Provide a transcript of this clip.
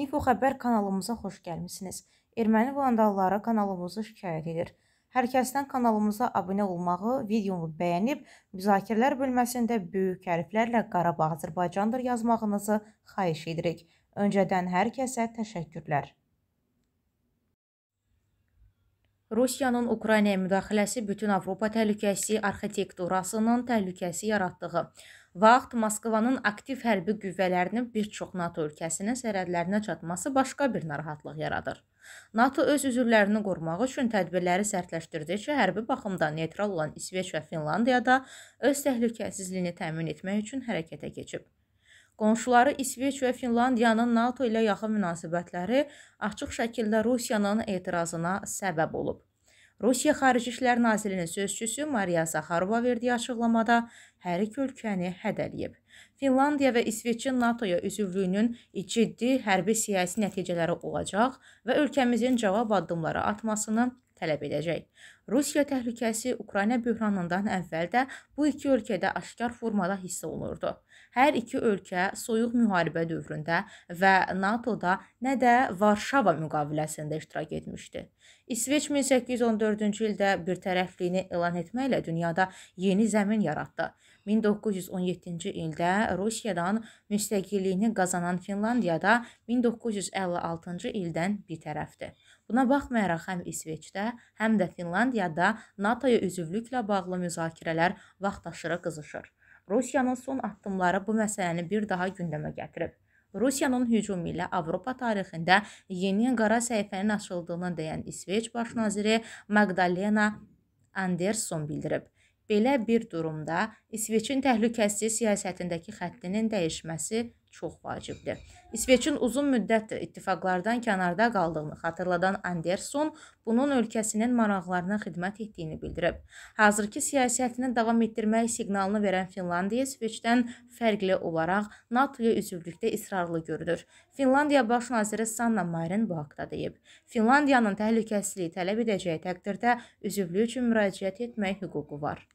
İnfo xəbər kanalımıza xoş gəlmisiniz. Erməni vandalları kanalımızı şikayət edir. Hər kəsdən kanalımıza abunə olmağı, videonu bəyənib, müzakirələr bölməsində böyük hərflərlə Qarabağ Azərbaycandır yazmağınızı xahiş edirik. Öncədən hər kəsə təşəkkürlər. Rusiyanın Ukraynaya müdaxiləsi bütün Avropa təhlükəsizliyi arxitekturasının təhlükəsi yaratdığı vaxt Moskvanın aktiv hərbi qüvvələrinin bir çox NATO ölkəsinin sərhədlərinə çatması başqa bir narahatlıq yaradır. NATO öz üzvlərini qorumaq üçün tədbirləri sərtləşdirdikcə hərbi baxımdan neytral olan İsveç və Finlandiyada öz təhlükəsizliyini təmin etmək üçün hərəkətə keçib. Qonşuları İsveç və Finlandiyanın NATO ilə yaxın münasibətləri açıq şəkildə Rusiyanın etirazına səbəb olub. Rusiya Xarici İşlər Nazirinin sözçüsü Maria Saxarova verdiyi açıqlamada hərik ölkəni hədəliyib. Finlandiya və İsveçin NATO-ya üzvlüyünün ciddi hərbi siyasi nəticələri olacaq və ölkəmizin cavab addımları atmasını tələb edəcək. Rusiya təhlükəsi Ukrayna böhranından əvvəl də bu iki ölkədə aşkar formada hiss olunurdu. Hər iki ölkə soyuq müharibə dövründə və NATO-da nə də Varşava müqaviləsində iştirak etmişdi. İsveç 1814-cü ildə birtərəfliyini elan etməklə dünyada yeni zəmin yaratdı. 1917-ci ildə Rusiyadan müstəqilliyini qazanan Finlandiyada 1956-cı ildən bir tərəfdir. Buna baxmayaraq həm İsveçdə, həm də Finlandiyada Finlandiyada NATO-ya üzvlüklə bağlı müzakirələr vaxtaşırı qızışır. Rusiyanın son addımları bu məsələni bir daha gündəmə gətirib. Rusiyanın hücumu ilə Avropa tarixində yeni qara səhifənin açıldığını deyən İsveç baş naziri Magdalena Anderson bildirib. Belə bir durumda İsveçin təhlükəsizlik siyasətindəki xəttinin dəyişməsi çox vacibdir. İsveçin uzun müddətdir ittifaqlardan kənarda qaldığını xatırladan Anderson bunun ölkəsinin maraqlarına xidmət etdiyini bildirib. Hazırki siyasətini davam etdirmək siqnalını verən Finlandiya İsveçdən fərqli olaraq NATO-ya üzvlükdə israrlı görünür. Finlandiya baş naziri Sanna Marin bu haqqda deyib. Finlandiyanın təhlükəsizliyi tələb edəcəyi təqdirdə üzvlük üçün müraciət etmək hüququ var.